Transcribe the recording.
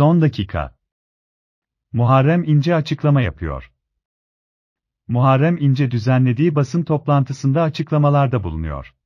Son dakika. Muharrem İnce açıklama yapıyor. Muharrem İnce düzenlediği basın toplantısında açıklamalarda bulunuyor.